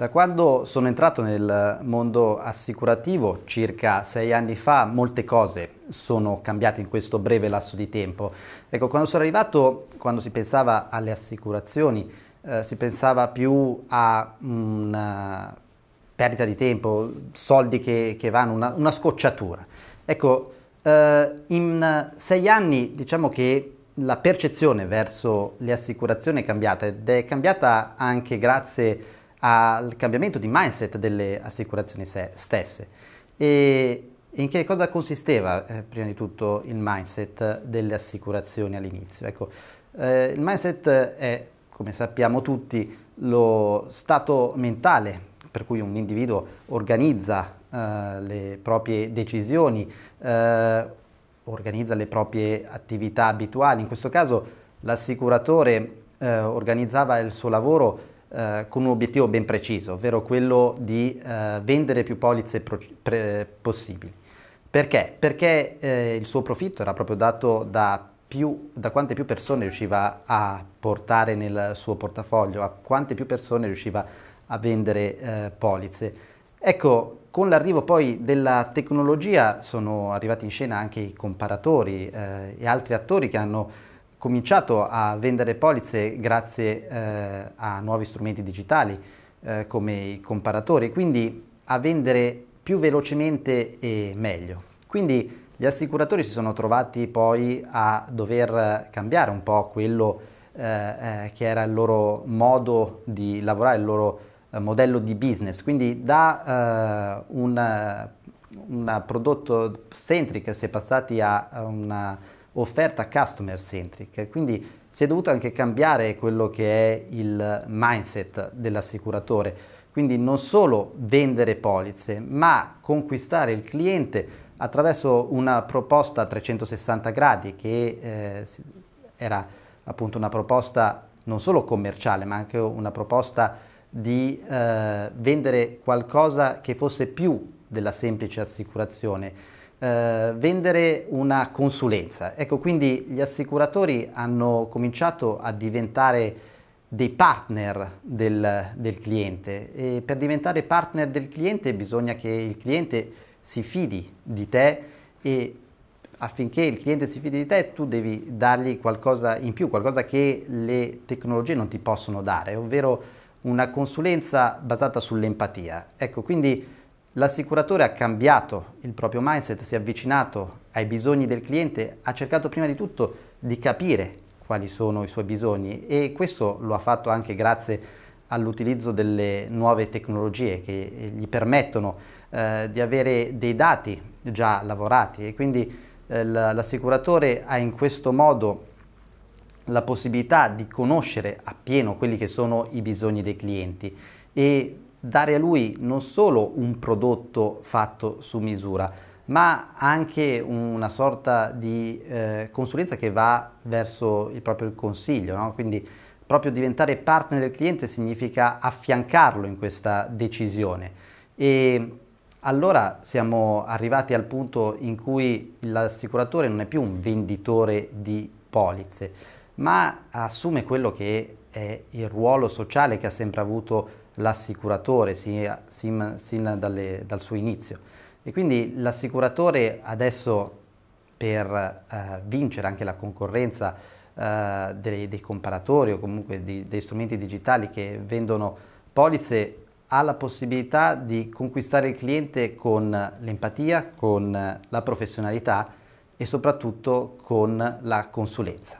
Da quando sono entrato nel mondo assicurativo, circa sei anni fa, molte cose sono cambiate in questo breve lasso di tempo. Ecco, quando sono arrivato, quando si pensava alle assicurazioni, eh, si pensava più a una eh, perdita di tempo, soldi che, che vanno, una, una, scocciatura. Ecco, eh, in sei anni diciamo che la percezione verso le assicurazioni è cambiata ed è cambiata anche grazie a al cambiamento di mindset delle assicurazioni stesse. E in che cosa consisteva eh, prima di tutto il mindset delle assicurazioni all'inizio? Ecco, eh, il mindset è, come sappiamo tutti, lo stato mentale per cui un individuo organizza eh, le proprie decisioni, eh, organizza le proprie attività abituali. In questo caso l'assicuratore eh, organizzava il suo lavoro eh, con un obiettivo ben preciso, ovvero quello di eh, vendere più polizze pro- pre- possibili. Perché? Perché eh, il suo profitto era proprio dato da, più, da, quante più persone riusciva a portare nel suo portafoglio, a quante più persone riusciva a vendere eh, polizze. Ecco, con l'arrivo poi della tecnologia sono arrivati in scena anche i comparatori eh, e altri attori che hanno cominciato a vendere polizze grazie eh, a nuovi strumenti digitali eh, come i comparatori, quindi a vendere più velocemente e meglio. Quindi gli assicuratori si sono trovati poi a dover cambiare un po' quello eh, eh che era il loro modo di lavorare, il loro eh, modello di business, quindi da eh, un prodotto centric si è passati a una offerta customer centric, quindi si è dovuto anche cambiare quello che è il mindset dell'assicuratore, quindi non solo vendere polizze, ma conquistare il cliente attraverso una proposta a 360 gradi che eh, era appunto una proposta non solo commerciale, ma anche una proposta di eh, vendere qualcosa che fosse più della semplice assicurazione eh, vendere una consulenza. Ecco, quindi gli assicuratori hanno cominciato a diventare dei partner del, del cliente e per diventare partner del cliente bisogna che il cliente si fidi di te e affinché il cliente si fidi di te tu devi dargli qualcosa in più, qualcosa che le tecnologie non ti possono dare, ovvero una consulenza basata sull'empatia. Ecco, quindi L'assicuratore ha cambiato il proprio mindset, si è avvicinato ai bisogni del cliente, ha cercato prima di tutto di capire quali sono i suoi bisogni e questo lo ha fatto anche grazie all'utilizzo delle nuove tecnologie che eh, gli permettono eh, di avere dei dati già lavorati e quindi eh, l'assicuratore ha in questo modo la possibilità di conoscere appieno quelli che sono i bisogni dei clienti e dare a lui non solo un prodotto fatto su misura, ma anche una sorta di eh, consulenza che va verso il proprio consiglio. No? Quindi proprio diventare partner del cliente significa affiancarlo in questa decisione. E allora siamo arrivati al punto in cui l'assicuratore non è più un venditore di polizze, ma assume quello che è il ruolo sociale che ha sempre avuto l'assicuratore sin, sin, dalle, dal suo inizio. E quindi l'assicuratore adesso per eh, vincere anche la concorrenza eh, dei, dei, comparatori o comunque di, dei strumenti digitali che vendono polizze ha la possibilità di conquistare il cliente con l'empatia, con la professionalità e soprattutto con la consulenza.